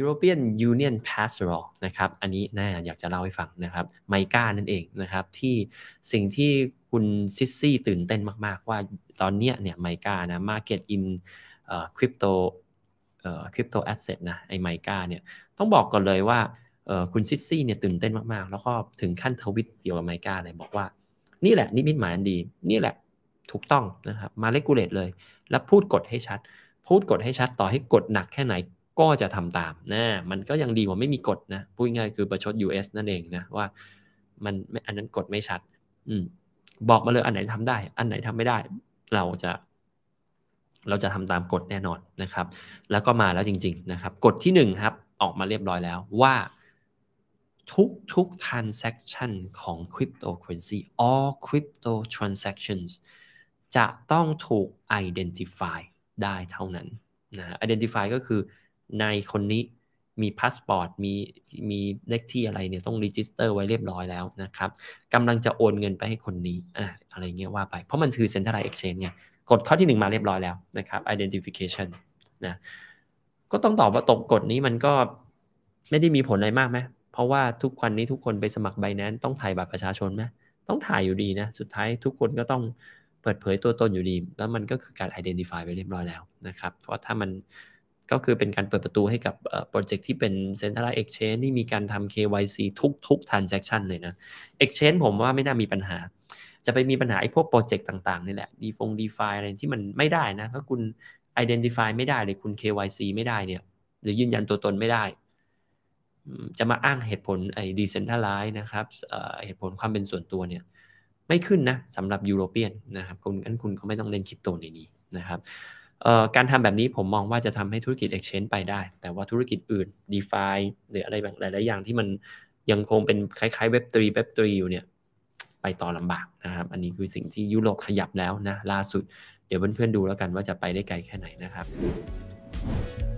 European Union Pastoral นะครับ อันนี้น่าอยากจะเล่าให้ฟังนะครับ ไมกานั่นเองนะครับ ที่สิ่งที่คุณซิสซี่ตื่นเต้นมากๆ ว่าตอนนี้เนี่ยไมกานะ Market in คริปโตคริปโตแอสเซทนะ ไอไมก้าเนี่ย ต้องบอกก่อนเลยว่าคุณซิสซี่เนี่ยตื่นเต้นมากๆ แล้วก็ถึงขั้นทวิตเกี่ยวกับไมก้าเลยบอกว่า นี่แหละนิมิตหมายอันดี นี่แหละถูกต้องนะครับ มาเลกูเลตเลย แล้วพูดกฎให้ชัด พูดกฎให้ชัด ต่อให้กฎหนักแค่ไหนก็จะทำตามนะ มันก็ยังดีกว่าไม่มีกฎนะพูดง่ายคือประชด US นั่นเองนะว่ามันอันนั้นกฎไม่ชัดอืมบอกมาเลยอันไหนทำได้ อันไหนทำไม่ได้เราจะเราจะทำตามกฎแน่นอนนะครับแล้วก็มาแล้วจริง ๆนะครับกฎที่1ครับออกมาเรียบร้อยแล้วว่า ทุกทุก transaction ของ cryptocurrency all crypto transactions จะต้องถูก identify ได้เท่านั้นนะ identify ก็คือนายคนนี้มีพาสปอร์ตมีมีเลขที่อะไรเนี่ยต้องรีจิสเตอร์ไว้เรียบร้อยแล้วนะครับกำลังจะโอนเงินไปให้คนนี้อะไรเงี้ยว่าไป เพราะมันคือเซ็นทรัลไล d e เอ็ a n น e ไงกฎข้อที่ 1 มาเรียบร้อยแล้วนะครับ identification นะก็ต้องตอบว่าตกกฎนี้มันก็ไม่ได้มีผลอะไรมากไหมเพราะว่าทุกวันนี้ทุกคนไปสมัครใบนั้น ต้องถ่ายบัตรประชาชนไหมต้องถ่ายอยู่ดีนะ สุดท้ายทุกคนก็ต้องเปิดเผยตัวตนอยู่ดี แล้วมันก็คือการ identify ไปเรียบร้อยแล้วนะครับเพราะถ้ามันก็คือเป็นการเปิดประตูให้กับโปรเจกต์ที่เป็น Central Exchange ที่มีการทำ KYC ทุกทุก transaction เลยนะ Exchange ผมว่าไม่น่ามีปัญหา จะไปมีปัญหาไอ้พวกโปรเจกต์ต่างๆนี่แหละดีฟงดีฟาอะไรที่มันไม่ได้นะถ้าคุณ identify ไม่ได้เลยคุณ KYC ไม่ได้เนี่ยหรือยืนยันตัวตนไม่ได้จะมาอ้างเหตุผลไอ้ดีเซนท r a l ล z e d นะครับเหตุผลความเป็นส่วนตัวเนี่ยไม่ขึ้นนะสำหรับยุโรเปียนนะครับคุณงั้นคุณก็ไม่ต้องเล่นคริปโตในนี้นะครับการทำแบบนี้ผมมองว่าจะทำให้ธุรกิจ Exchange ไปได้ แต่ว่าธุรกิจอื่น d e f าหรืออะไรแบบหลายๆอย่างที่มันยังคงเป็นคล้ายๆีเว3บ e ร3อยู่เนี่ยไปต่อลำบากนะครับ อันนี้คือสิ่งที่ยุโรปขยับแล้วนะล่าสุดเดี๋ยวเพื่อนๆดูแล้วกันว่าจะไปได้ไกลแค่ไหนนะครับ